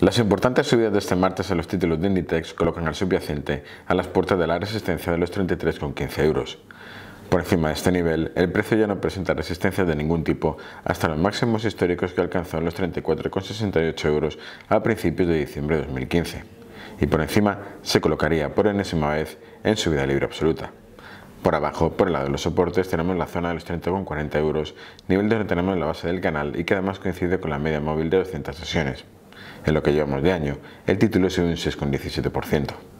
Las importantes subidas de este martes a los títulos de Inditex colocan al subyacente a las puertas de la resistencia de los 33,15 euros. Por encima de este nivel, el precio ya no presenta resistencia de ningún tipo hasta los máximos históricos que alcanzó en los 34,68 euros a principios de diciembre de 2015. Y por encima se colocaría por enésima vez en subida libre absoluta. Por abajo, por el lado de los soportes, tenemos la zona de los 30,40 euros, nivel donde tenemos la base del canal y que además coincide con la media móvil de 200 sesiones en lo que llevamos de año. El título es un 6,17%.